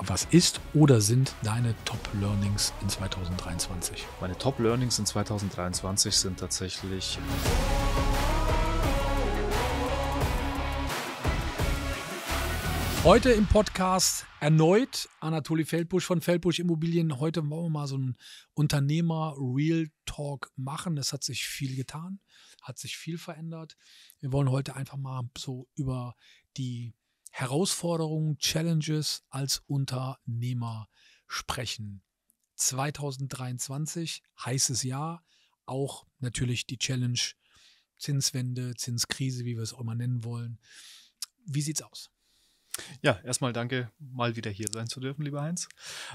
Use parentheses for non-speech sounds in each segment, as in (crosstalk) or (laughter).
was ist oder sind deine Top-Learnings in 2023? Meine Top-Learnings in 2023 sind tatsächlich... Heute im Podcast erneut Anatoli Feldbusch von Feldbusch Immobilien. Heute wollen wir mal so einen Unternehmer-Real Talk machen. Es hat sich viel getan, hat sich viel verändert. Wir wollen heute einfach mal so über die Herausforderungen, Challenges als Unternehmer sprechen. 2023, heißes Jahr, auch natürlich die Challenge Zinswende, Zinskrise, wie wir es auch immer nennen wollen. Wie sieht's aus? Ja, erstmal danke, mal wieder hier sein zu dürfen, lieber Heinz.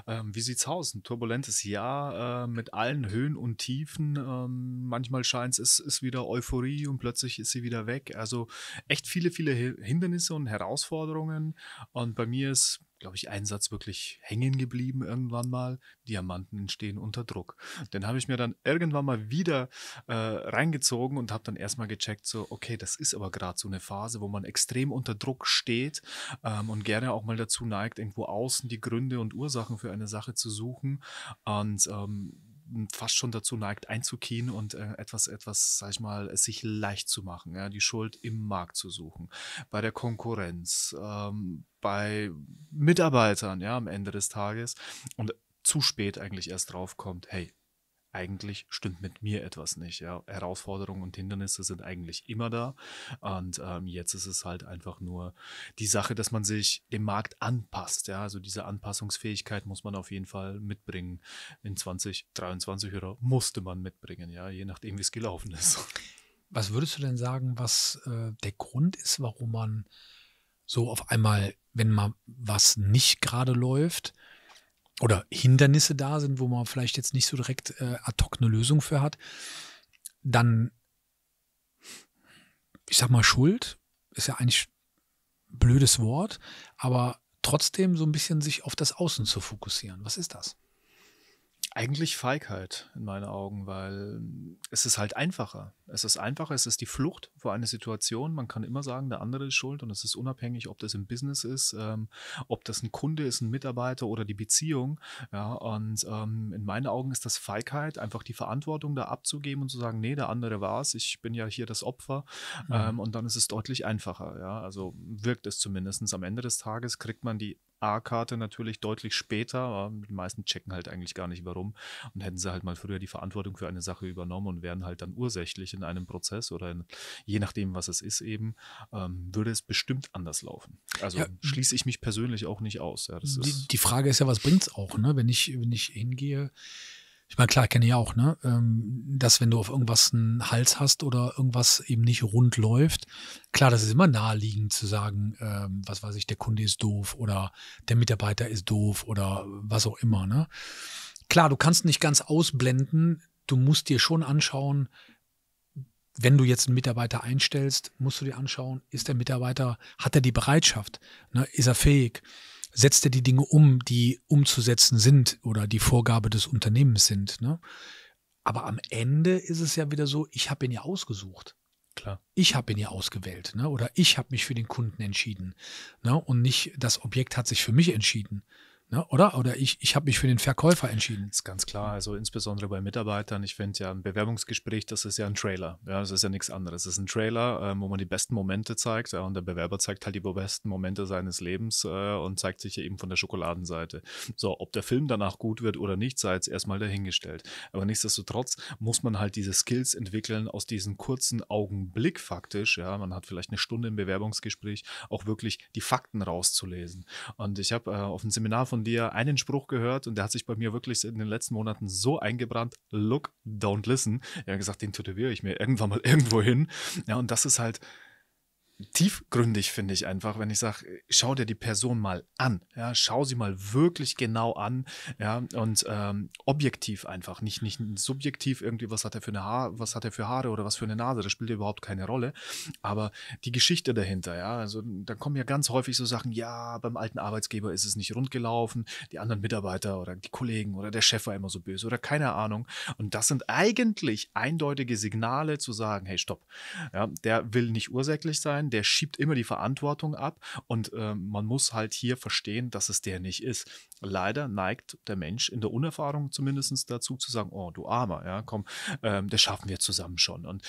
Ähm, wie sieht's aus? Ein turbulentes Jahr äh, mit allen Höhen und Tiefen. Ähm, manchmal scheint es, ist wieder Euphorie und plötzlich ist sie wieder weg. Also echt viele, viele Hindernisse und Herausforderungen. Und bei mir ist glaube ich, ein Satz wirklich hängen geblieben irgendwann mal. Diamanten entstehen unter Druck. Den habe ich mir dann irgendwann mal wieder äh, reingezogen und habe dann erstmal gecheckt, so, okay, das ist aber gerade so eine Phase, wo man extrem unter Druck steht ähm, und gerne auch mal dazu neigt, irgendwo außen die Gründe und Ursachen für eine Sache zu suchen. Und ähm, fast schon dazu neigt, einzukiehen und äh, etwas, etwas, sag ich mal, es sich leicht zu machen, ja, die Schuld im Markt zu suchen, bei der Konkurrenz, ähm, bei Mitarbeitern, ja, am Ende des Tages und zu spät eigentlich erst draufkommt, hey, eigentlich stimmt mit mir etwas nicht. Ja? Herausforderungen und Hindernisse sind eigentlich immer da. Und ähm, jetzt ist es halt einfach nur die Sache, dass man sich dem Markt anpasst. Ja? Also diese Anpassungsfähigkeit muss man auf jeden Fall mitbringen. In 2023 oder musste man mitbringen, ja, je nachdem, wie es gelaufen ist. Was würdest du denn sagen, was äh, der Grund ist, warum man so auf einmal, wenn mal was nicht gerade läuft, oder Hindernisse da sind, wo man vielleicht jetzt nicht so direkt äh, ad hoc eine Lösung für hat, dann, ich sag mal, Schuld ist ja eigentlich ein blödes Wort, aber trotzdem so ein bisschen sich auf das Außen zu fokussieren. Was ist das? Eigentlich Feigheit halt in meinen Augen, weil hm, es ist halt einfacher. Es ist einfacher, es ist die Flucht vor einer Situation. Man kann immer sagen, der andere ist schuld und es ist unabhängig, ob das im Business ist, ähm, ob das ein Kunde ist, ein Mitarbeiter oder die Beziehung. Ja, und ähm, in meinen Augen ist das Feigheit, einfach die Verantwortung da abzugeben und zu sagen, nee, der andere war es, ich bin ja hier das Opfer. Mhm. Ähm, und dann ist es deutlich einfacher. Ja, also wirkt es zumindest. Am Ende des Tages kriegt man die A-Karte natürlich deutlich später, aber die meisten checken halt eigentlich gar nicht warum. Und hätten sie halt mal früher die Verantwortung für eine Sache übernommen und wären halt dann ursächlich in einem Prozess oder in, je nachdem, was es ist eben, ähm, würde es bestimmt anders laufen. Also ja, schließe ich mich persönlich auch nicht aus. Ja, die, die, Frage ist ja, was bringt es auch, ne? wenn, ich, wenn ich hingehe ich meine, klar, kenne ich auch, ne? Ähm, dass wenn du auf irgendwas einen Hals hast oder irgendwas eben nicht rund läuft, klar, das ist immer naheliegend zu sagen, ähm, was weiß ich, der Kunde ist doof oder der Mitarbeiter ist doof oder was auch immer, ne? Klar, du kannst nicht ganz ausblenden, du musst dir schon anschauen, wenn du jetzt einen Mitarbeiter einstellst, musst du dir anschauen, ist der Mitarbeiter, hat er die Bereitschaft, ne? ist er fähig? setzt er die Dinge um, die umzusetzen sind oder die Vorgabe des Unternehmens sind. Ne? Aber am Ende ist es ja wieder so, ich habe ihn ja ausgesucht. Klar. Ich habe ihn ja ausgewählt, ne? Oder ich habe mich für den Kunden entschieden. Ne? Und nicht das Objekt hat sich für mich entschieden. Ne, oder? Oder ich, ich habe mich für den Verkäufer entschieden. Das ist ganz klar. Also insbesondere bei Mitarbeitern, ich finde ja ein Bewerbungsgespräch, das ist ja ein Trailer. Ja, das ist ja nichts anderes. Das ist ein Trailer, ähm, wo man die besten Momente zeigt. Ja, und der Bewerber zeigt halt die besten Momente seines Lebens äh, und zeigt sich ja eben von der Schokoladenseite. So, ob der Film danach gut wird oder nicht, sei jetzt erstmal dahingestellt. Aber nichtsdestotrotz muss man halt diese Skills entwickeln aus diesem kurzen Augenblick faktisch. Ja, man hat vielleicht eine Stunde im Bewerbungsgespräch, auch wirklich die Fakten rauszulesen. Und ich habe äh, auf dem Seminar von dir einen Spruch gehört und der hat sich bei mir wirklich in den letzten Monaten so eingebrannt. Look, don't listen. Er hat gesagt, den tätowiere ich mir irgendwann mal (laughs) irgendwo hin. Ja, und das ist halt tiefgründig, finde ich einfach, wenn ich sage, schau dir die Person mal an. Ja, schau sie mal wirklich genau an. Ja, und ähm, objektiv einfach, nicht, nicht subjektiv irgendwie, was hat er für eine Haar, was hat er für Haare oder was für eine Nase, das spielt überhaupt keine Rolle. Aber die Geschichte dahinter, ja, also da kommen ja ganz häufig so Sachen, ja, beim alten Arbeitsgeber ist es nicht rundgelaufen, die anderen Mitarbeiter oder die Kollegen oder der Chef war immer so böse oder keine Ahnung. Und das sind eigentlich eindeutige Signale zu sagen, hey, stopp, ja, der will nicht ursächlich sein, der schiebt immer die Verantwortung ab und äh, man muss halt hier verstehen, dass es der nicht ist. Leider neigt der Mensch in der Unerfahrung zumindest dazu zu sagen, oh du Armer, ja, komm, ähm, das schaffen wir zusammen schon. Und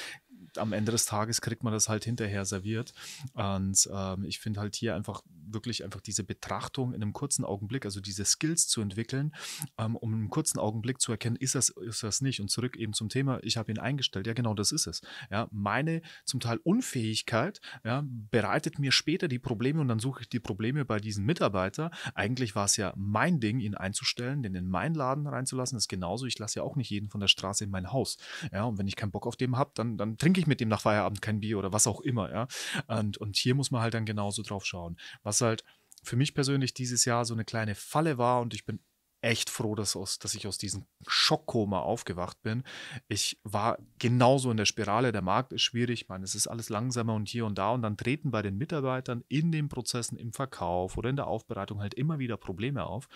am Ende des Tages kriegt man das halt hinterher serviert. Und ähm, ich finde halt hier einfach wirklich einfach diese Betrachtung in einem kurzen Augenblick, also diese Skills zu entwickeln, ähm, um einen kurzen Augenblick zu erkennen, ist das, ist das nicht. Und zurück eben zum Thema, ich habe ihn eingestellt. Ja, genau, das ist es. Ja, meine zum Teil Unfähigkeit ja, bereitet mir später die Probleme und dann suche ich die Probleme bei diesem Mitarbeiter. Eigentlich war es ja mein Ding, ihn einzustellen, den in meinen Laden reinzulassen. Das ist genauso. Ich lasse ja auch nicht jeden von der Straße in mein Haus. Ja, und wenn ich keinen Bock auf dem habe, dann, dann trinke ich ich mit dem nach Feierabend kein Bier oder was auch immer, ja. Und, und hier muss man halt dann genauso drauf schauen. Was halt für mich persönlich dieses Jahr so eine kleine Falle war und ich bin echt froh, dass, aus, dass ich aus diesem Schockkoma aufgewacht bin. Ich war genauso in der Spirale, der Markt ist schwierig, ich meine, es ist alles langsamer und hier und da und dann treten bei den Mitarbeitern in den Prozessen im Verkauf oder in der Aufbereitung halt immer wieder Probleme auf.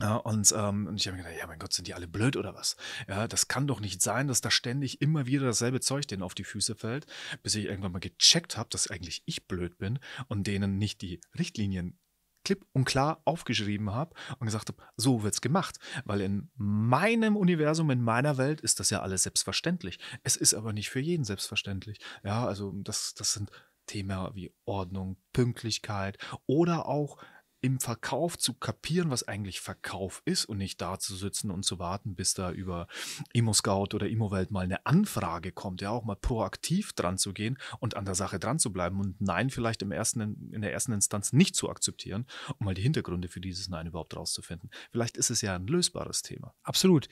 Ja, und, ähm, und ich habe mir gedacht, ja, mein Gott, sind die alle blöd oder was? Ja, das kann doch nicht sein, dass da ständig immer wieder dasselbe Zeug denen auf die Füße fällt, bis ich irgendwann mal gecheckt habe, dass eigentlich ich blöd bin und denen nicht die Richtlinien klipp und klar aufgeschrieben habe und gesagt habe, so wird es gemacht. Weil in meinem Universum, in meiner Welt ist das ja alles selbstverständlich. Es ist aber nicht für jeden selbstverständlich. Ja, also das, das sind Themen wie Ordnung, Pünktlichkeit oder auch im Verkauf zu kapieren, was eigentlich Verkauf ist und nicht da zu sitzen und zu warten, bis da über ImmoScout oder Immowelt mal eine Anfrage kommt, ja, auch mal proaktiv dran zu gehen und an der Sache dran zu bleiben und Nein vielleicht im ersten, in der ersten Instanz nicht zu akzeptieren, um mal die Hintergründe für dieses Nein überhaupt rauszufinden. Vielleicht ist es ja ein lösbares Thema. Absolut.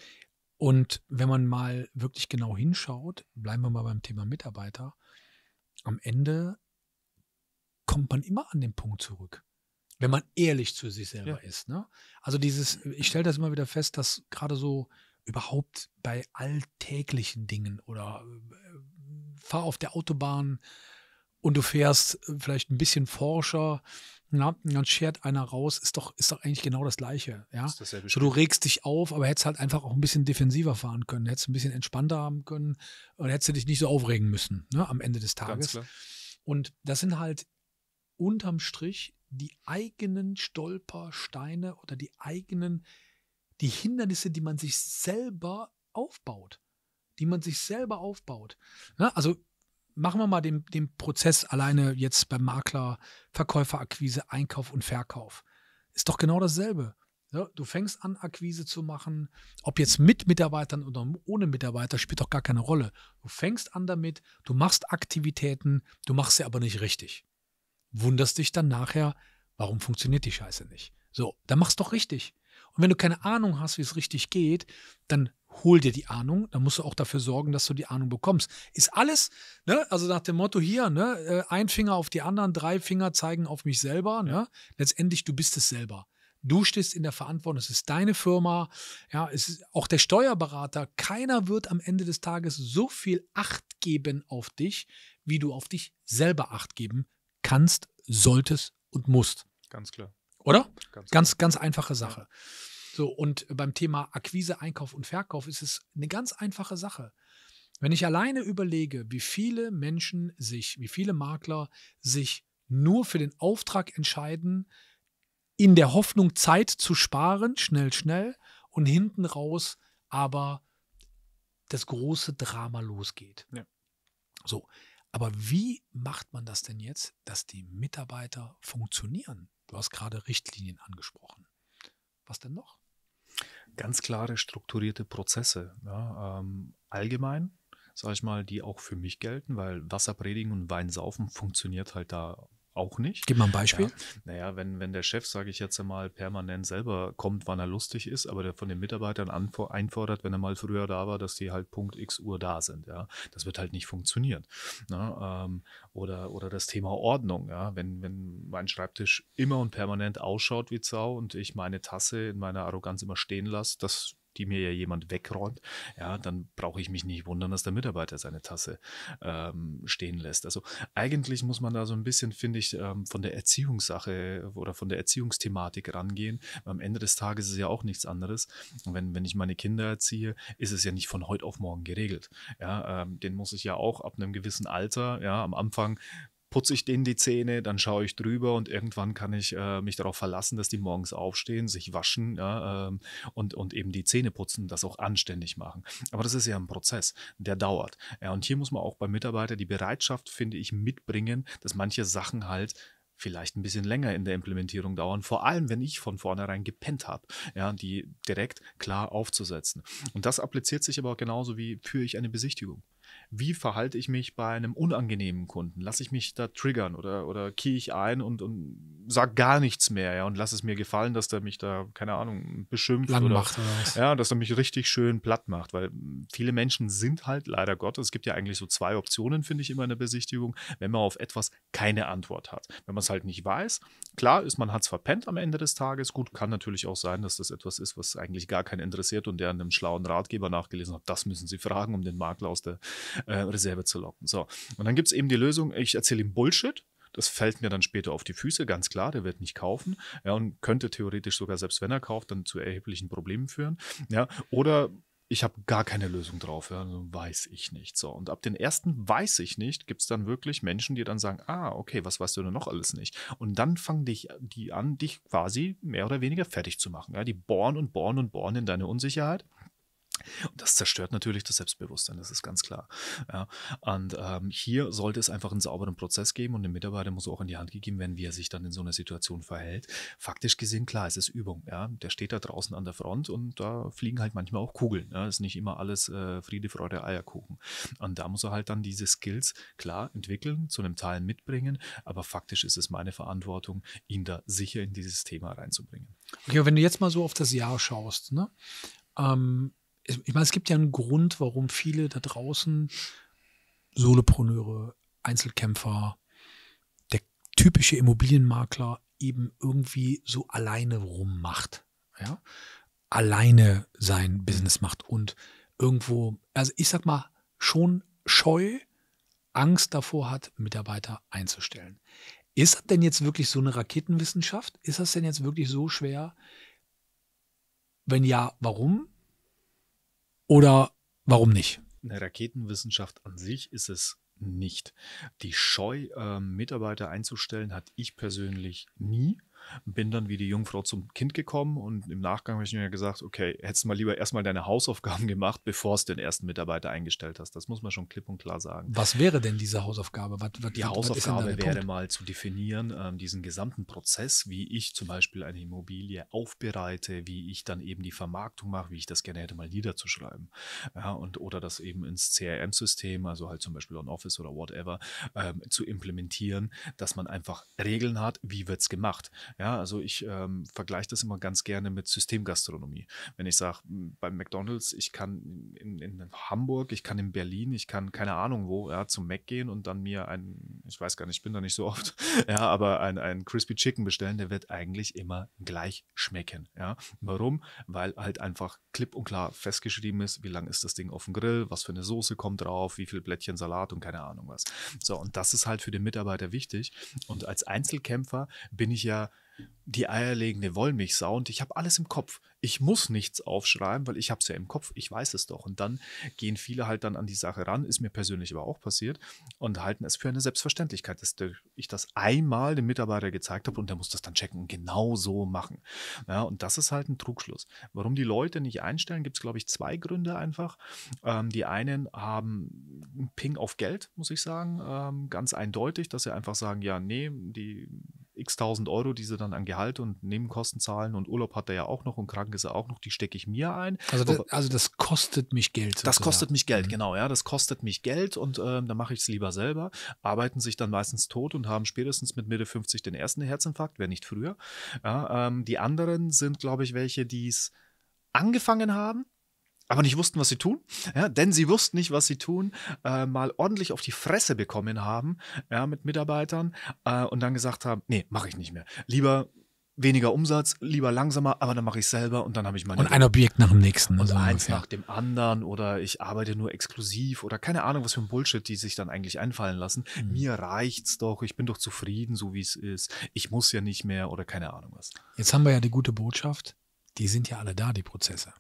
Und wenn man mal wirklich genau hinschaut, bleiben wir mal beim Thema Mitarbeiter, am Ende kommt man immer an den Punkt zurück wenn man ehrlich zu sich selber ja. ist. Ne? Also dieses, ich stelle das immer wieder fest, dass gerade so überhaupt bei alltäglichen Dingen oder äh, fahr auf der Autobahn und du fährst äh, vielleicht ein bisschen forscher, na, dann schert einer raus, ist doch, ist doch eigentlich genau das Gleiche. Ja? Das so, du regst dich auf, aber hättest halt einfach auch ein bisschen defensiver fahren können, hättest ein bisschen entspannter haben können und hättest dich nicht so aufregen müssen ne, am Ende des Tages. Und das sind halt unterm Strich die eigenen Stolpersteine oder die eigenen, die Hindernisse, die man sich selber aufbaut. Die man sich selber aufbaut. Na, ne, also machen wir mal den, den Prozess alleine jetzt beim Makler, Verkäufer, Akquise, Einkauf und Verkauf. Ist doch genau dasselbe. Ja, du fängst an, Akquise zu machen, ob jetzt mit Mitarbeitern oder ohne Mitarbeiter, spielt doch gar keine Rolle. Du fängst an damit, du machst Aktivitäten, du machst sie aber nicht richtig wunderst dich dann nachher, warum funktioniert die Scheiße nicht. So, dann mach's doch richtig. Und wenn du keine Ahnung hast, wie es richtig geht, dann hol dir die Ahnung, dann musst du auch dafür sorgen, dass du die Ahnung bekommst. Ist alles, ne? also nach dem Motto hier, ne? Äh, ein Finger auf die anderen, drei Finger zeigen auf mich selber. Ne? Letztendlich, du bist es selber. Du stehst in der Verantwortung, es ist deine Firma, ja, es ist auch der Steuerberater. Keiner wird am Ende des Tages so viel Acht geben auf dich, wie du auf dich selber Acht geben kannst, solltest und musst. Ganz klar. Oder? Ganz, ganz, ganz einfache Sache. So, und beim Thema Akquise, Einkauf und Verkauf ist es eine ganz einfache Sache. Wenn ich alleine überlege, wie viele Menschen sich, wie viele Makler sich nur für den Auftrag entscheiden, in der Hoffnung, Zeit zu sparen, schnell, schnell, und hinten raus aber das große Drama losgeht. Ja. So, aber wie macht man das denn jetzt, dass die Mitarbeiter funktionieren? Du hast gerade Richtlinien angesprochen. Was denn noch? Ganz klare, strukturierte Prozesse. Ja, ähm, allgemein, sage ich mal, die auch für mich gelten, weil Wasser predigen und Wein saufen funktioniert halt da auch nicht. Gib mal ein Beispiel. Ja, naja, wenn, wenn der Chef, sage ich jetzt einmal, permanent selber kommt, wann er lustig ist, aber der von den Mitarbeitern anfor- einfordert, wenn er mal früher da war, dass die halt Punkt X Uhr da sind. Ja, das wird halt nicht funktionieren. Ne? Ähm, oder, oder das Thema Ordnung. Ja, wenn, wenn mein Schreibtisch immer und permanent ausschaut wie Zau und ich meine Tasse in meiner Arroganz immer stehen lasse, das die mir ja jemand wegräumt, ja, dann brauche ich mich nicht wundern, dass der Mitarbeiter seine Tasse ähm, stehen lässt. Also eigentlich muss man da so ein bisschen, finde ich, ähm, von der Erziehungssache oder von der Erziehungsthematik rangehen. Am Ende des Tages ist es ja auch nichts anderes. Und wenn, wenn ich meine Kinder erziehe, ist es ja nicht von heute auf morgen geregelt. Ja, ähm, den muss ich ja auch ab einem gewissen Alter, ja, am Anfang putze ich denen die Zähne, dann schaue ich drüber und irgendwann kann ich äh, mich darauf verlassen, dass die morgens aufstehen, sich waschen ja, ähm, und, und eben die Zähne putzen, das auch anständig machen. Aber das ist ja ein Prozess, der dauert. Ja, und hier muss man auch bei Mitarbeitern die Bereitschaft, finde ich, mitbringen, dass manche Sachen halt vielleicht ein bisschen länger in der Implementierung dauern, vor allem wenn ich von vornherein gepennt habe, ja, die direkt klar aufzusetzen. Und das appliziert sich aber auch genauso wie führe ich eine Besichtigung wie verhalte ich mich bei einem unangenehmen Kunden? Lasse ich mich da triggern oder, oder key ich ein und, und sag gar nichts mehr, ja, und lasse es mir gefallen, dass der mich da, keine Ahnung, beschimpft Lang oder, macht oder ja, dass er mich richtig schön platt macht, weil viele Menschen sind halt leider Gott. es gibt ja eigentlich so zwei Optionen, finde ich, immer in der Besichtigung, wenn man auf etwas keine Antwort hat. Wenn man es halt nicht weiß, klar ist, man hat es verpennt am Ende des Tages, gut, kann natürlich auch sein, dass das etwas ist, was eigentlich gar keinen interessiert und der einem schlauen Ratgeber nachgelesen hat, das müssen Sie fragen, um den Makler aus der äh, Reserve zu locken. So, und dann gibt es eben die Lösung, ich erzähle ihm Bullshit. Das fällt mir dann später auf die Füße, ganz klar, der wird nicht kaufen. Ja, und könnte theoretisch sogar, selbst wenn er kauft, dann zu erheblichen Problemen führen. Ja, oder ich habe gar keine Lösung drauf, ja, also weiß ich nicht. So, und ab den ersten weiß ich nicht, gibt es dann wirklich Menschen, die dann sagen, ah, okay, was weißt du denn noch alles nicht? Und dann fangen dich die an, dich quasi mehr oder weniger fertig zu machen. Ja? Die bohren und bohren und bohren in deine Unsicherheit. Und das zerstört natürlich das Selbstbewusstsein, das ist ganz klar. Ja, und ähm, hier sollte es einfach einen sauberen Prozess geben und dem Mitarbeiter muss auch in die Hand gegeben werden, wie er sich dann in so einer Situation verhält. Faktisch gesehen, klar, es ist Übung. Ja? Der steht da draußen an der Front und da fliegen halt manchmal auch Kugeln. Ja? Ist nicht immer alles äh, Friede, Freude, Eierkuchen. Und da muss er halt dann diese Skills klar entwickeln, zu einem Teil mitbringen, aber faktisch ist es meine Verantwortung, ihn da sicher in dieses Thema reinzubringen. Okay, wenn du jetzt mal so auf das Jahr schaust, ne? Ähm, ich meine, es gibt ja einen Grund, warum viele da draußen Solopreneure, Einzelkämpfer, der typische Immobilienmakler eben irgendwie so alleine rummacht. Ja? Alleine sein Business macht und irgendwo, also ich sag mal, schon scheu, Angst davor hat, Mitarbeiter einzustellen. Ist das denn jetzt wirklich so eine Raketenwissenschaft? Ist das denn jetzt wirklich so schwer? Wenn ja, warum? Oder warum nicht? Eine Raketenwissenschaft an sich ist es nicht. Die Scheu, äh, Mitarbeiter einzustellen, hatte ich persönlich nie bin dann wie die Jungfrau zum Kind gekommen und im Nachgang habe ich mir gesagt, okay, hättest du mal lieber erstmal deine Hausaufgaben (laughs) gemacht, bevor du den ersten Mitarbeiter eingestellt hast. Das muss man schon klipp und klar sagen. Was wäre denn diese Hausaufgabe? Was, was, die was, Hausaufgabe wäre Punkt? mal zu definieren, ähm, diesen gesamten Prozess, wie ich zum Beispiel eine Immobilie aufbereite, wie ich dann eben die Vermarktung mache, wie ich das gerne hätte mal niederzuschreiben. Ja, und, oder das eben ins CRM-System, also halt zum Beispiel on Office oder whatever, ähm, zu implementieren, dass man einfach Regeln hat, wie wird es gemacht. Ja, also ich ähm, vergleiche das immer ganz gerne mit Systemgastronomie. Wenn ich sage, hm, beim McDonalds, ich kann in, in, Hamburg, ich kann in Berlin, ich kann keine Ahnung wo, ja, zum Mac gehen und dann mir ein, ich weiß gar nicht, ich bin da nicht so oft, (laughs) ja, aber ein, ein Crispy Chicken bestellen, der wird eigentlich immer gleich schmecken. Ja. Warum? Weil halt einfach klipp und klar festgeschrieben ist, wie lang ist das Ding auf dem Grill, was für eine Soße kommt drauf, wie viel Blättchen Salat und keine Ahnung was. So, und das ist halt für den Mitarbeiter wichtig. Und als Einzelkämpfer bin ich ja die eierlegende Wollmilchsau und ich habe alles im Kopf. Ich muss nichts aufschreiben, weil ich habe es ja im Kopf, ich weiß es doch. Und dann gehen viele halt dann an die Sache ran, ist mir persönlich aber auch passiert, und halten es für eine Selbstverständlichkeit, dass ich das einmal dem Mitarbeiter gezeigt habe und der muss das dann checken und genau so machen. Ja, und das ist halt ein Trugschluss. Warum die Leute nicht einstellen, gibt es, glaube ich, zwei Gründe einfach. Ähm, die einen haben einen Ping auf Geld, muss ich sagen, ähm, ganz eindeutig, dass sie einfach sagen, ja, nee, die x-tausend Euro, die sie dann an Gehalt und Nebenkosten zahlen und Urlaub hat er ja auch noch und krank ist er auch noch, die stecke ich mir ein. Also das, also das kostet mich Geld. Sozusagen. Das kostet mich Geld, mhm. genau, ja, das kostet mich Geld und ähm, dann mache ich es lieber selber, arbeiten sich dann meistens tot und haben spätestens mit Mitte 50 den ersten Herzinfarkt, wenn nicht früher. Ja, ähm, die anderen sind, glaube ich, welche, die es angefangen haben, aber nicht wussten, was sie tun, ja, denn sie wussten nicht, was sie tun, äh, mal ordentlich auf die Fresse bekommen haben ja, mit Mitarbeitern äh, und dann gesagt haben, nee, mache ich nicht mehr. Lieber weniger Umsatz, lieber langsamer, aber dann mache ich selber und dann habe ich meine. Und ein Objekt nach dem nächsten. Und so eins ungefähr. nach dem anderen oder ich arbeite nur exklusiv oder keine Ahnung, was für ein Bullshit die sich dann eigentlich einfallen lassen. Mhm. Mir reicht's doch, ich bin doch zufrieden, so wie es ist. Ich muss ja nicht mehr oder keine Ahnung was. Jetzt haben wir ja die gute Botschaft, die sind ja alle da, die Prozesse.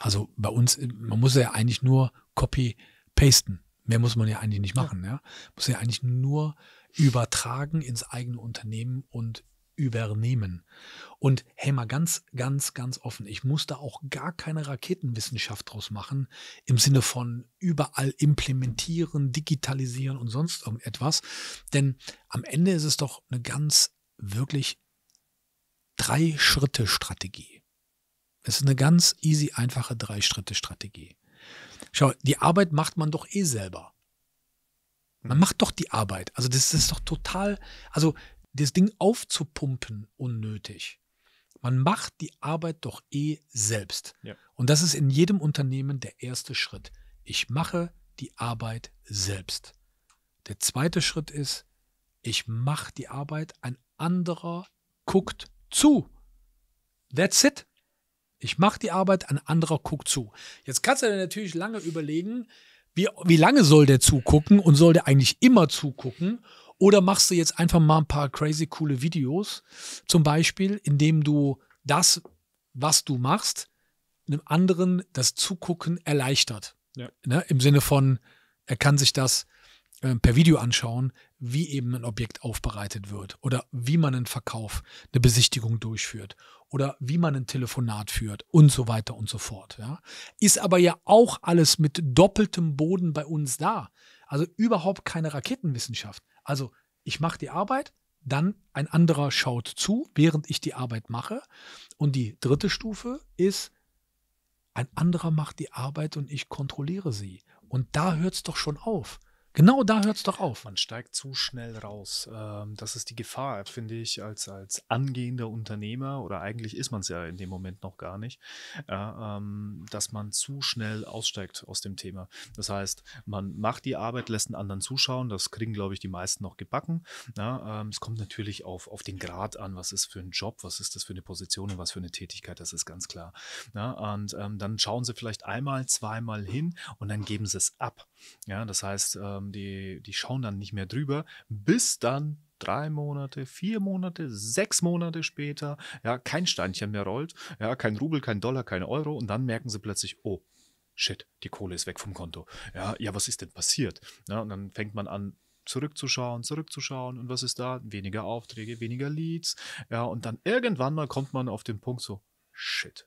Also bei uns, man muss ja eigentlich nur copy-pasten. Mehr muss man ja eigentlich nicht machen. Ja. ja. Muss ja eigentlich nur übertragen ins eigene Unternehmen und übernehmen. Und hey, mal ganz, ganz, ganz offen, ich muss da auch gar keine Raketenwissenschaft draus machen, im Sinne von überall implementieren, digitalisieren und sonst irgendetwas. Denn am Ende ist es doch eine ganz wirklich Drei-Schritte-Strategie. Es ist eine ganz easy, einfache Drei-Schritte-Strategie. Schau, die Arbeit macht man doch eh selber. Man hm. macht doch die Arbeit. Also das ist doch total, also das Ding aufzupumpen, unnötig. Man macht die Arbeit doch eh selbst. Ja. Und das ist in jedem Unternehmen der erste Schritt. Ich mache die Arbeit selbst. Der zweite Schritt ist, ich mache die Arbeit, ein anderer guckt zu. That's it. Ich mache die Arbeit, ein anderer guckt zu. Jetzt kannst du dir natürlich lange überlegen, wie, wie lange soll der zugucken und soll der eigentlich immer zugucken? Oder machst du jetzt einfach mal ein paar crazy coole Videos, zum Beispiel, indem du das, was du machst, einem anderen das Zugucken erleichtert. Ja. Ne? Im Sinne von, er kann sich das ähm, per Video anschauen, wie eben ein Objekt aufbereitet wird oder wie man einen Verkauf, eine Besichtigung durchführt oder wie man ein Telefonat führt und so weiter und so fort. Ja. Ist aber ja auch alles mit doppeltem Boden bei uns da. Also überhaupt keine Raketenwissenschaft. Also ich mache die Arbeit, dann ein anderer schaut zu, während ich die Arbeit mache. Und die dritte Stufe ist, ein anderer macht die Arbeit und ich kontrolliere sie. Und da hört es doch schon auf. Genau da hört es doch auf. Man steigt zu schnell raus. Ähm, das ist die Gefahr, finde ich, als, als angehender Unternehmer, oder eigentlich ist man es ja in dem Moment noch gar nicht, äh, ähm, dass man zu schnell aussteigt aus dem Thema. Das heißt, man macht die Arbeit, lässt einen anderen zuschauen. Das kriegen, glaube ich, die meisten noch gebacken. Ne? Ähm, es kommt natürlich auf, auf den Grad an, was ist für ein Job, was ist das für eine Position und was für eine Tätigkeit, das ist ganz klar. Ne? Und dann schauen sie vielleicht einmal, zweimal hin und dann geben sie es ab. Ja, das heißt, ähm, die, die schauen dann nicht mehr drüber, bis dann drei Monate, vier Monate, sechs Monate später, ja, kein Steinchen mehr rollt, ja, kein Rubel, kein Dollar, kein Euro und dann merken sie plötzlich, oh, shit, die Kohle ist weg vom Konto. Ja, ja, was ist denn passiert? Ja, und dann fängt man an, zurückzuschauen, zurückzuschauen und was ist da? Weniger Aufträge, weniger Leads. Ja, und dann irgendwann mal kommt man auf den Punkt so, shit,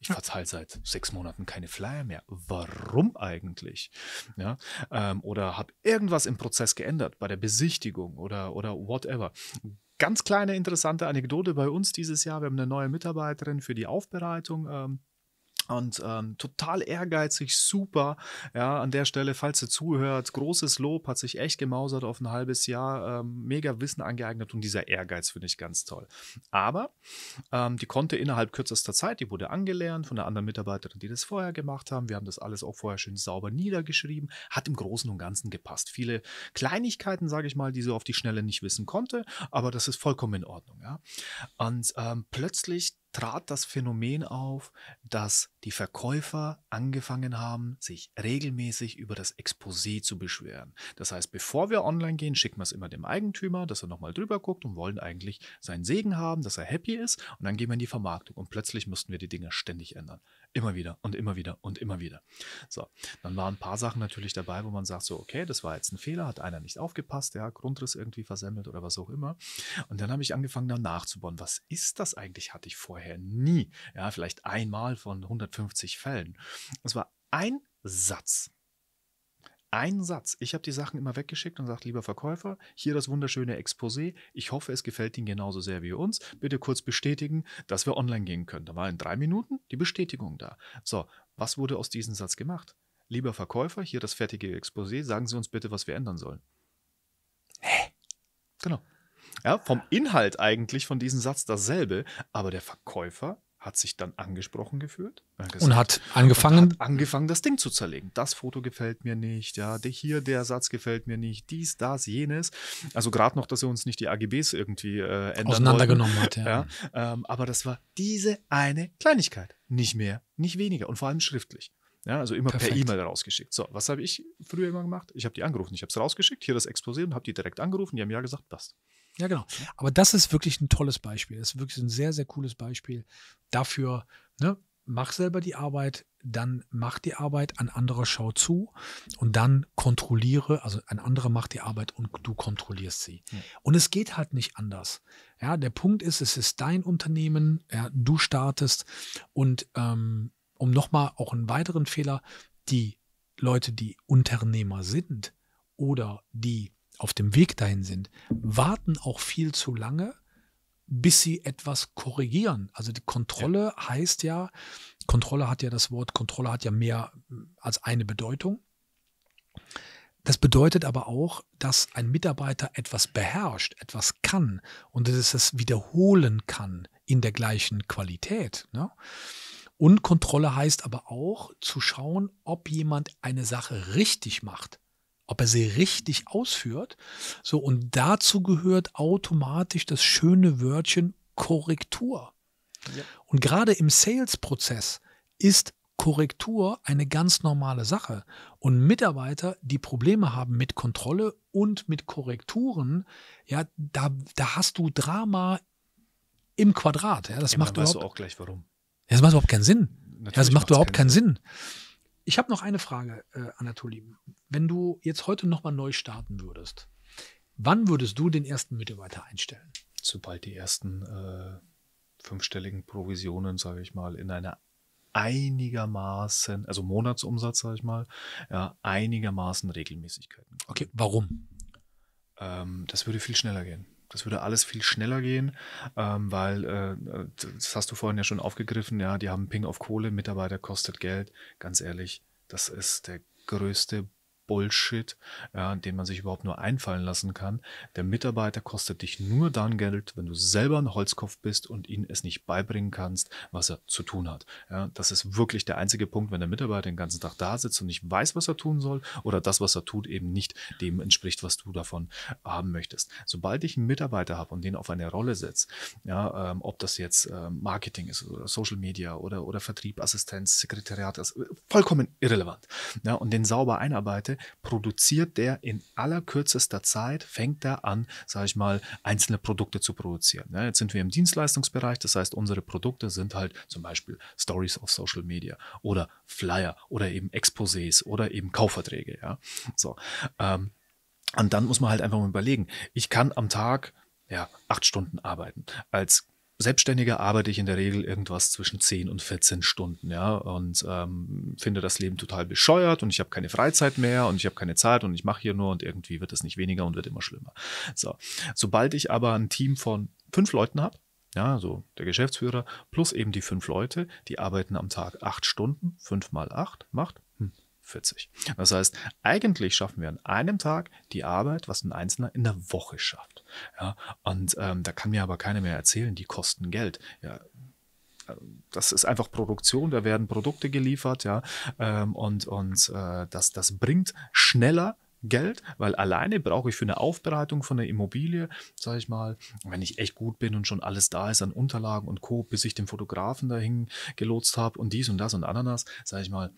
ich verteile seit sechs Monaten keine Flyer mehr. Warum eigentlich? Ja, ähm, oder habe irgendwas im Prozess geändert bei der Besichtigung oder, oder whatever. Ganz kleine interessante Anekdote bei uns dieses Jahr. Wir haben eine neue Mitarbeiterin für die Aufbereitung ähm, und ähm, total ehrgeizig, super. Ja, an der Stelle, falls ihr zuhört, großes Lob, hat sich echt gemausert auf ein halbes Jahr, ähm, mega Wissen angeeignet und dieser Ehrgeiz finde ich ganz toll. Aber ähm, die konnte innerhalb kürzester Zeit, die wurde angelernt von der anderen Mitarbeiterin, die das vorher gemacht haben. Wir haben das alles auch vorher schön sauber niedergeschrieben, hat im Großen und Ganzen gepasst. Viele Kleinigkeiten, sage ich mal, die sie auf die Schnelle nicht wissen konnte, aber das ist vollkommen in Ordnung. Ja? Und ähm, plötzlich trat das Phänomen auf, dass die Verkäufer angefangen haben, sich regelmäßig über das Exposé zu beschweren. Das heißt, bevor wir online gehen, schicken wir es immer dem Eigentümer, dass er nochmal drüber guckt und wollen eigentlich seinen Segen haben, dass er happy ist und dann gehen wir in die Vermarktung und plötzlich mussten wir die Dinge ständig ändern. Immer wieder und immer wieder und immer wieder. So, dann waren ein paar Sachen natürlich dabei, wo man sagt so, okay, das war jetzt ein Fehler, hat einer nicht aufgepasst, ja, Grundriss irgendwie versemmelt oder was auch immer. Und dann habe ich angefangen, da nachzubauen. Was ist das eigentlich? Hatte ich vorher vorher nie. Ja, vielleicht einmal von 150 Fällen. Es war ein Satz. Ein Satz. Ich habe die Sachen immer weggeschickt und sagt, lieber Verkäufer, hier das wunderschöne Exposé. Ich hoffe, es gefällt Ihnen genauso sehr wie uns. Bitte kurz bestätigen, dass wir online gehen können. Da war in drei Minuten die Bestätigung da. So, was wurde aus diesem Satz gemacht? Lieber Verkäufer, hier das fertige Exposé. Sagen Sie uns bitte, was wir ändern sollen. Hä? Genau. Ja, vom Inhalt eigentlich von diesem Satz dasselbe, aber der Verkäufer hat sich dann angesprochen gefühlt gesagt, und hat angefangen und hat angefangen das Ding zu zerlegen. Das Foto gefällt mir nicht, ja, hier der Satz gefällt mir nicht, dies, das, jenes. Also gerade noch, dass er uns nicht die AGBs irgendwie äh, ändern auseinandergenommen wollten. hat, ja. (laughs) ja ähm, aber das war diese eine Kleinigkeit, nicht mehr, nicht weniger und vor allem schriftlich. Ja, also immer Perfekt. per E-Mail rausgeschickt. So, was habe ich früher immer gemacht? Ich habe die angerufen, ich habe es rausgeschickt, hier das Exposé und habe die direkt angerufen. Die haben ja gesagt, passt. Ja, genau. Aber das ist wirklich ein tolles Beispiel. Das ist wirklich ein sehr, sehr cooles Beispiel dafür, ne? mach selber die Arbeit, dann mach die Arbeit, ein anderer schaut zu und dann kontrolliere, also ein anderer macht die Arbeit und du kontrollierst sie. Ja. Und es geht halt nicht anders. Ja, der Punkt ist, es ist dein Unternehmen, ja, du startest und ähm, um nochmal auch einen weiteren Fehler, die Leute, die Unternehmer sind oder die auf dem Weg dahin sind, warten auch viel zu lange, bis sie etwas korrigieren. Also die Kontrolle ja. heißt ja, Kontrolle hat ja das Wort, Kontrolle hat ja mehr äh, als eine Bedeutung. Das bedeutet aber auch, dass ein Mitarbeiter etwas beherrscht, etwas kann und dass es das wiederholen kann in der gleichen Qualität. Ne? Und Kontrolle heißt aber auch zu schauen, ob jemand eine Sache richtig macht ob er sie richtig ausführt. So, und dazu gehört automatisch das schöne Wörtchen Korrektur. Ja. Und gerade im Sales-Prozess ist Korrektur eine ganz normale Sache. Und Mitarbeiter, die Probleme haben mit Kontrolle und mit Korrekturen, ja, da, da hast du Drama im Quadrat. Ja, das ja, macht überhaupt, weißt du auch gleich warum. Ja, das macht überhaupt keinen Sinn. ja, das macht überhaupt keinen Sinn. Sinn. Ich habe noch eine Frage, äh, Anatoli. Wenn du jetzt heute nochmal neu starten würdest, wann würdest du den ersten Mitarbeiter einstellen? Sobald die ersten äh, fünfstelligen Provisionen, sage ich mal, in einer einigermaßen, also Monatsumsatz, sage ich mal, ja, einigermaßen Regelmäßigkeiten. Okay, warum? Ähm, das würde viel schneller gehen das würde alles viel schneller gehen, ähm, weil, äh, das hast du vorhin ja schon aufgegriffen, ja, die haben Ping auf Kohle, Mitarbeiter kostet Geld. Ganz ehrlich, das ist der größte Bullshit, ja, den man sich überhaupt nur einfallen lassen kann. Der Mitarbeiter kostet dich nur dann Geld, wenn du selber ein Holzkopf bist und ihn es nicht beibringen kannst, was er zu tun hat. Ja, das ist wirklich der einzige Punkt, wenn der Mitarbeiter den ganzen Tag da sitzt und nicht weiß, was er tun soll oder das, was er tut, eben nicht dem entspricht, was du davon haben möchtest. Sobald ich einen Mitarbeiter habe und den auf eine Rolle setze, ja, ähm, ob das jetzt äh, Marketing ist oder Social Media oder, oder Vertrieb, Assistenz, Sekretariat, ist vollkommen irrelevant. Ja, und den sauber einarbeite, produziert der in allerkürzester Zeit, fängt er an, sage ich mal, einzelne Produkte zu produzieren. Ja, ne? jetzt sind wir im Dienstleistungsbereich, das heißt, unsere Produkte sind halt zum Beispiel Stories auf Social Media oder Flyer oder eben Exposés oder eben Kaufverträge. Ja? So, ähm, und dann muss man halt einfach mal überlegen, ich kann am Tag ja, acht Stunden arbeiten. Als Selbstständiger arbeite ich in der Regel irgendwas zwischen 10 und 14 Stunden, ja, und ähm, finde das Leben total bescheuert und ich habe keine Freizeit mehr und ich habe keine Zeit und ich mache hier nur und irgendwie wird es nicht weniger und wird immer schlimmer. So, sobald ich aber ein Team von fünf Leuten habe, ja, so der Geschäftsführer plus eben die fünf Leute, die arbeiten am Tag acht Stunden, fünf mal acht macht 40. Das heißt, eigentlich schaffen wir an einem Tag die Arbeit, was ein Einzelner in der Woche schafft. Ja, und ähm, da kann mir aber keiner mehr erzählen, die kosten Geld. Ja, also, das ist einfach Produktion, da werden Produkte geliefert, ja, ähm, und, und äh, das, das bringt schneller Geld, weil alleine brauche ich für eine Aufbereitung von der Immobilie, sage ich mal, wenn ich echt gut bin und schon alles da ist an Unterlagen und Co., bis ich den Fotografen dahin gelotst habe und dies und das und Ananas, sage ich mal,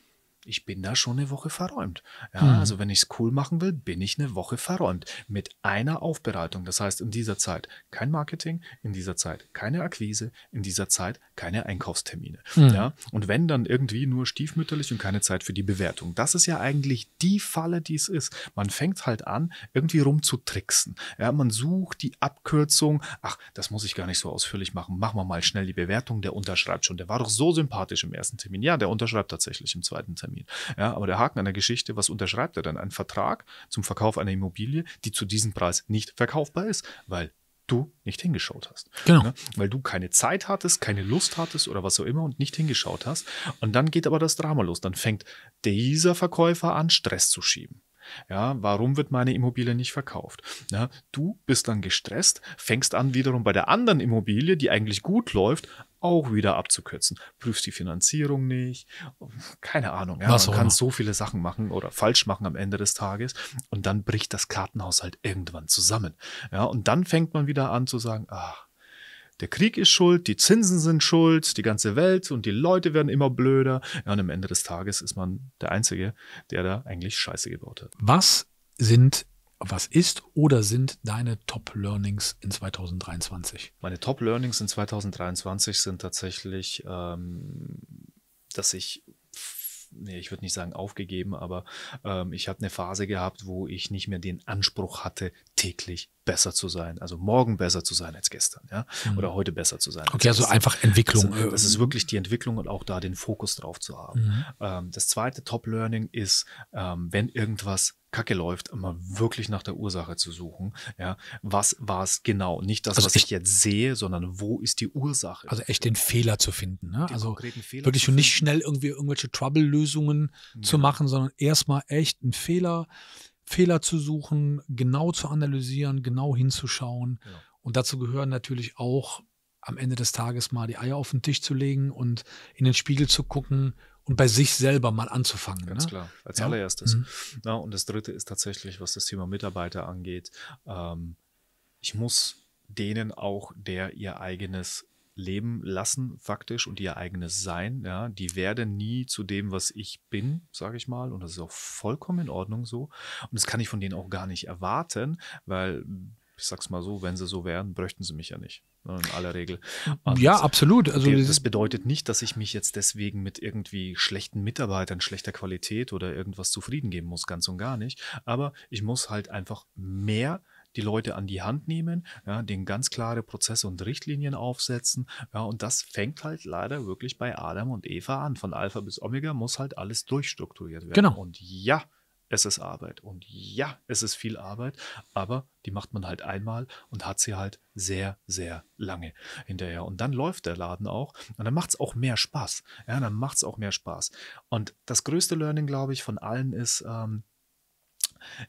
ich bin da schon eine Woche verräumt. Ja, mhm. also wenn ich es cool machen will, bin ich eine Woche verräumt mit einer Aufbereitung. Das heißt, in dieser Zeit kein Marketing, in dieser Zeit keine Akquise, in dieser Zeit keine Einkaufstermine. Mhm. Ja, und wenn dann irgendwie nur stiefmütterlich und keine Zeit für die Bewertung. Das ist ja eigentlich die Falle, die es ist. Man fängt halt an, irgendwie rumzutricksen. Ja, man sucht die Abkürzung. Ach, das muss ich gar nicht so ausführlich machen. Machen wir mal schnell die Bewertung. Der unterschreibt schon. Der war doch so sympathisch im ersten Termin. Ja, der unterschreibt tatsächlich im zweiten Termin. Termin. Ja, aber der Haken an der Geschichte, was unterschreibt er dann? Ein Vertrag zum Verkauf einer Immobilie, die zu diesem Preis nicht verkaufbar ist, weil du nicht hingeschaut hast. Genau. Ne? Weil du keine Zeit hattest, keine Lust hattest oder was auch immer und nicht hingeschaut hast. Und dann geht aber das Drama los. Dann fängt dieser Verkäufer an, Stress zu schieben. Ja, warum wird meine Immobilie nicht verkauft? Ja, du bist dann gestresst, fängst an wiederum bei der anderen Immobilie, die eigentlich gut läuft, auch wieder abzukürzen. Prüfst die Finanzierung nicht, keine Ahnung. Ja, man kann so viele Sachen machen oder falsch machen am Ende des Tages und dann bricht das Kartenhaus halt irgendwann zusammen. Ja, und dann fängt man wieder an zu sagen, ach, der Krieg ist schuld, die Zinsen sind schuld, die ganze Welt und die Leute werden immer blöder. Ja, und am Ende des Tages ist man der Einzige, der da eigentlich Scheiße gebaut hat. Was sind was ist oder sind deine Top-Learnings in 2023? Meine Top-Learnings in 2023 sind tatsächlich, ähm, dass ich nee, ich würde nicht sagen aufgegeben, aber ähm, ich habe eine Phase gehabt, wo ich nicht mehr den Anspruch hatte, täglich besser zu sein. Also morgen besser zu sein als gestern, ja. Mhm. Oder heute besser zu sein. Okay, also gestern. einfach Entwicklung. Es also, ähm, das, ist wirklich die Entwicklung und auch da den Fokus drauf zu haben. Mhm. Ähm, das zweite Top-Learning ist, ähm, wenn irgendwas Kacke läuft, immer wirklich nach der Ursache zu suchen. Ja, was war es genau? Nicht das, also was echt, ich jetzt sehe, sondern wo ist die Ursache? Also echt den Fehler zu finden. Ne? Den also wirklich schon nicht schnell irgendwie irgendwelche Trouble-Lösungen ja. zu machen, sondern erstmal echt einen Fehler, Fehler zu suchen, genau zu analysieren, genau hinzuschauen. Ja. Genau. Und dazu gehören natürlich auch am Ende des Tages mal die Eier auf den Tisch zu legen und in den Spiegel zu gucken, und bei sich selber mal anzufangen. Ganz ne? klar, als ja. allererstes. Mhm. Ja, und das Dritte ist tatsächlich, was das Thema Mitarbeiter angeht. Ähm, ich muss denen auch der ihr eigenes leben lassen faktisch und ihr eigenes Sein. Ja, die werden nie zu dem, was ich bin, sage ich mal. Und das ist auch vollkommen in Ordnung so. Und das kann ich von denen auch gar nicht erwarten, weil ich sag's mal so, wenn sie so wären, bräuchten sie mich ja nicht. Ne, in aller Regel. Und ja, absolut. Also das bedeutet nicht, dass ich mich jetzt deswegen mit irgendwie schlechten Mitarbeitern, schlechter Qualität oder irgendwas zufrieden geben muss, ganz und gar nicht. Aber ich muss halt einfach mehr die Leute an die Hand nehmen, ja, denen ganz klare Prozesse und Richtlinien aufsetzen. Ja, und das fängt halt leider wirklich bei Adam und Eva an. Von Alpha bis Omega muss halt alles durchstrukturiert werden. Genau. Und ja, es ist Arbeit. Und ja, es ist viel Arbeit, aber die macht man halt einmal und hat sie halt sehr, sehr lange hinterher. Und dann läuft der Laden auch und dann macht es auch mehr Spaß. Ja, dann macht es auch mehr Spaß. Und das größte Learning, glaube ich, von allen ist, ähm,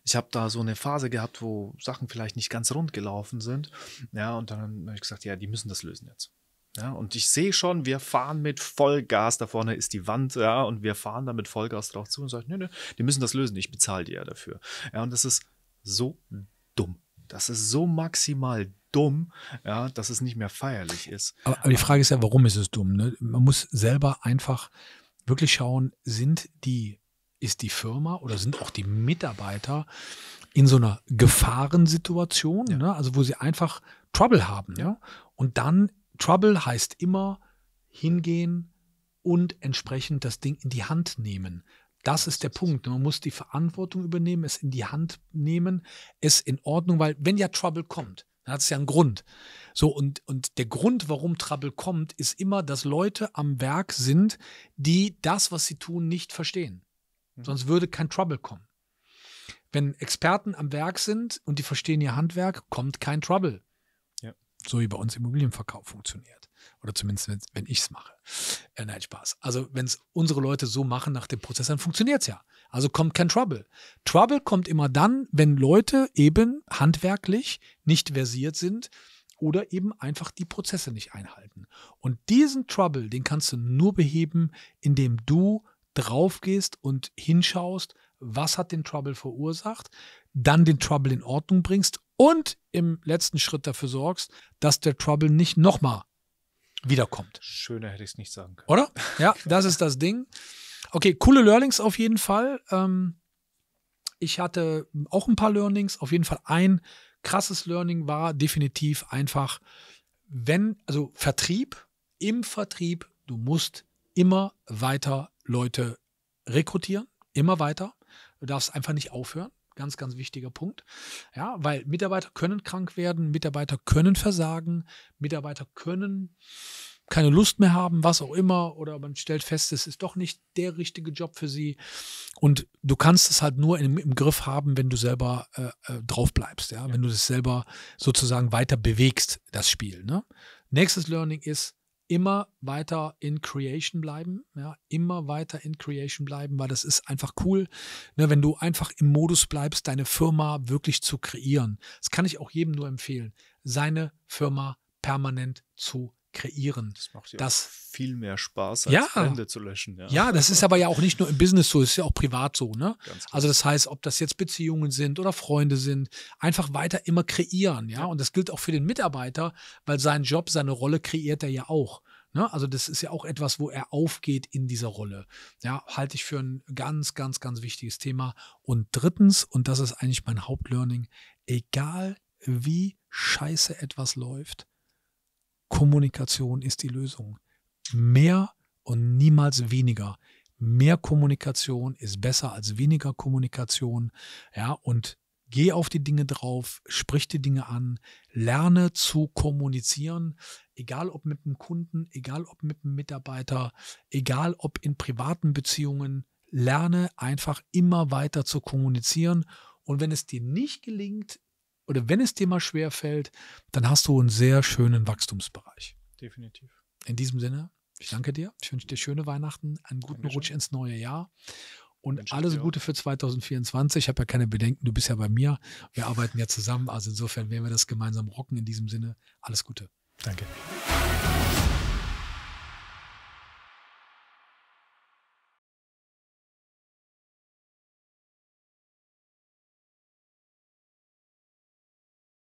ich habe da so eine Phase gehabt, wo Sachen vielleicht nicht ganz rund gelaufen sind. Ja, und dann habe ich gesagt, ja, die müssen das lösen jetzt. Ja, und ich sehe schon, wir fahren mit Vollgas, da vorne ist die Wand, ja, und wir fahren da mit Vollgas drauf zu und sagen, nee, nee, die müssen das lösen, ich bezahle dir ja dafür. Ja, und das ist so dumm. Das ist so maximal dumm, ja, dass es nicht mehr feierlich ist. Aber, aber die Frage ist ja, warum ist es dumm? Ne? Man muss selber einfach wirklich schauen, sind die, ist die Firma oder sind auch die Mitarbeiter in so einer Gefahrensituation, ja. ne? also wo sie einfach Trouble haben. Ja. Ne? Und dann Trouble heißt immer hingehen und entsprechend das Ding in die Hand nehmen. Das ist der Punkt. Man muss die Verantwortung übernehmen, es in die Hand nehmen, es in Ordnung, weil wenn ja Trouble kommt, dann hat es ja einen Grund. So, und, und der Grund, warum Trouble kommt, ist immer, dass Leute am Werk sind, die das, was sie tun, nicht verstehen. Mhm. Sonst würde kein Trouble kommen. Wenn Experten am Werk sind und die verstehen ihr Handwerk, kommt kein Trouble so wie bei uns Immobilienverkauf funktioniert. Oder zumindest, wenn ich es mache. Äh, nein, Spaß. Also, wenn es unsere Leute so machen nach dem Prozess, dann funktioniert es ja. Also kommt kein Trouble. Trouble kommt immer dann, wenn Leute eben handwerklich nicht versiert sind oder eben einfach die Prozesse nicht einhalten. Und diesen Trouble, den kannst du nur beheben, indem du draufgehst und hinschaust, was hat den Trouble verursacht, dann den Trouble in Ordnung bringst und im letzten Schritt dafür sorgst, dass der Trouble nicht nochmal wiederkommt. Schöner hätte ich es nicht sagen können. Oder? Ja, das ist das Ding. Okay, coole Learnings auf jeden Fall. Ähm, ich hatte auch ein paar Learnings. Auf jeden Fall ein krasses Learning war definitiv einfach, wenn, also Vertrieb, im Vertrieb, du musst immer weiter Leute rekrutieren, immer weiter. Du darfst einfach nicht aufhören. Ganz, ganz wichtiger Punkt. Ja, weil Mitarbeiter können krank werden, Mitarbeiter können versagen, Mitarbeiter können keine Lust mehr haben, was auch immer, oder man stellt fest, es ist doch nicht der richtige Job für sie. Und du kannst es halt nur im, im Griff haben, wenn du selber äh, äh drauf bleibst, ja? ja? wenn du das selber sozusagen weiter bewegst, das Spiel. Ne? Nächstes Learning ist, immer weiter in Creation bleiben, ja, immer weiter in Creation bleiben, weil das ist einfach cool, ne, wenn du einfach im Modus bleibst, deine Firma wirklich zu kreieren. Das kann ich auch jedem nur empfehlen, seine Firma permanent zu kreieren kreieren. Das macht ja das, viel mehr Spaß, als ja, Brände zu löschen. Ja. ja, das ist aber ja auch nicht nur im Business so, ist ja auch privat so. Ne? Also genau. das heißt, ob das jetzt Beziehungen sind oder Freunde sind, einfach weiter immer kreieren. Ja? ja. Und das gilt auch für den Mitarbeiter, weil sein Job, seine Rolle kreiert er ja auch. Ne? Also das ist ja auch etwas, wo er aufgeht in dieser Rolle. Ja, halte ich für ein ganz, ganz, ganz wichtiges Thema. Und drittens, und das ist eigentlich mein Hauptlearning, egal wie scheiße etwas läuft, Kommunikation ist die Lösung. Mehr und niemals weniger. Mehr Kommunikation ist besser als weniger Kommunikation. Ja, und geh auf die Dinge drauf, sprich die Dinge an, lerne zu kommunizieren, egal ob mit dem Kunden, egal ob mit dem Mitarbeiter, egal ob in privaten Beziehungen, lerne einfach immer weiter zu kommunizieren. Und wenn es dir nicht gelingt, oder wenn es dir mal schwer fällt, dann hast du einen sehr schönen Wachstumsbereich. Definitiv. In diesem Sinne, ich danke dir. Ich wünsche dir schöne Weihnachten, einen guten Dankeschön. Rutsch ins neue Jahr und alles Gute für 2024. Ich habe ja keine Bedenken, du bist ja bei mir. Wir arbeiten ja zusammen. Also insofern werden wir das gemeinsam rocken. In diesem Sinne, alles Gute. Danke.